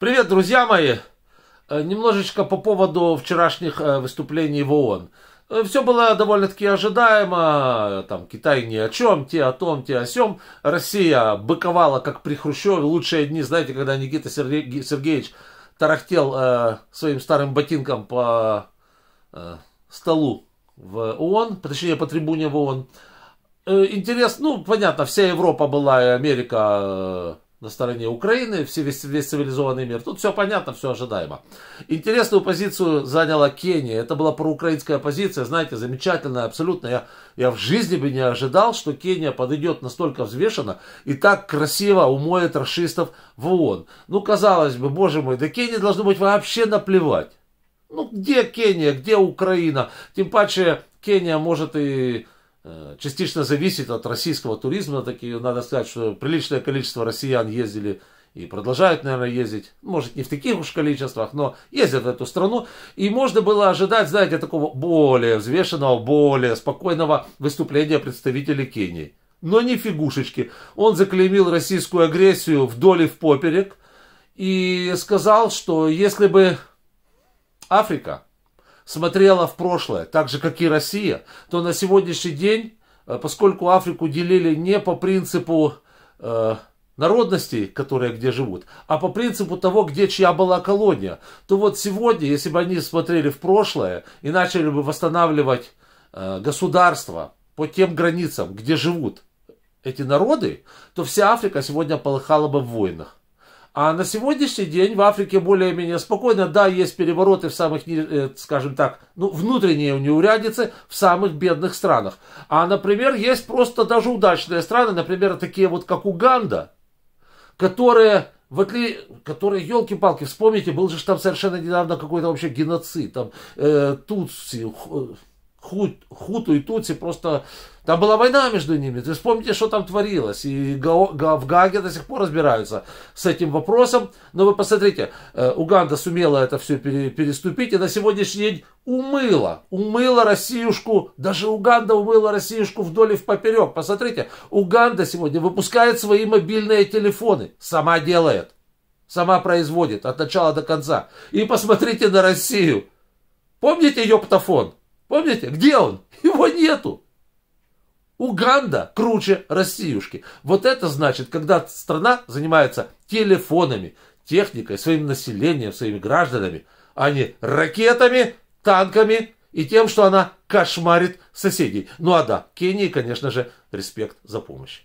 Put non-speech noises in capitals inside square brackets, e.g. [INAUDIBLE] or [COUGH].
Привет, друзья мои! Э, немножечко по поводу вчерашних э, выступлений в ООН. Э, Все было довольно-таки ожидаемо, там, Китай ни о чем, те о том, те о сем. Россия быковала, как при Хрущеве, лучшие дни, знаете, когда Никита Сергей, Сергеевич тарахтел э, своим старым ботинком по э, столу в ООН, точнее, по трибуне в ООН. Э, интерес, ну, понятно, вся Европа была и Америка на стороне Украины, все, весь, весь цивилизованный мир. Тут все понятно, все ожидаемо. Интересную позицию заняла Кения. Это была проукраинская позиция, знаете, замечательная абсолютно. Я, я в жизни бы не ожидал, что Кения подойдет настолько взвешенно и так красиво умоет расистов в ООН. Ну, казалось бы, боже мой, да Кения должно быть вообще наплевать. Ну, где Кения, где Украина? Тем паче Кения может и Э, частично зависит от российского туризма. Такие, надо сказать, что приличное количество россиян ездили и продолжают, наверное, ездить. Может, не в таких уж количествах, но ездят в эту страну. И можно было ожидать, знаете, такого более взвешенного, более спокойного выступления представителей Кении. Но не фигушечки. Он заклеймил российскую агрессию вдоль и в поперек и сказал, что если бы Африка смотрела в прошлое, так же как и Россия, то на сегодняшний день, э, поскольку Африку делили не по принципу э, народностей, которые где живут, а по принципу того, где чья была колония, то вот сегодня, если бы они смотрели в прошлое и начали бы восстанавливать э, государство по тем границам, где живут эти народы, то вся Африка сегодня полыхала бы в войнах. А на сегодняшний день в Африке более-менее спокойно. Да, есть перевороты в самых, э, скажем так, ну, внутренние неурядицы в самых бедных странах. А, например, есть просто даже удачные страны, например, такие вот как Уганда, которые в отли... которые, елки-палки, вспомните, был же там совершенно недавно какой-то вообще геноцид, там, э, Тутси, Хут, хуту и тутси просто... Там была война между ними. Ты вспомните, что там творилось. И в Гаге до сих пор разбираются с этим вопросом. Но вы посмотрите, э, Уганда сумела это все переступить. И на сегодняшний день умыла. Умыла Россиюшку. Даже Уганда умыла Россиюшку вдоль и в поперек. Посмотрите, Уганда сегодня выпускает свои мобильные телефоны. Сама делает. Сама производит от начала до конца. И посмотрите на Россию. Помните ее птофон? Помните, где он? [LAUGHS] Его нету. Уганда круче Россиюшки. Вот это значит, когда страна занимается телефонами, техникой, своим населением, своими гражданами, а не ракетами, танками и тем, что она кошмарит соседей. Ну а да, Кении, конечно же, респект за помощь.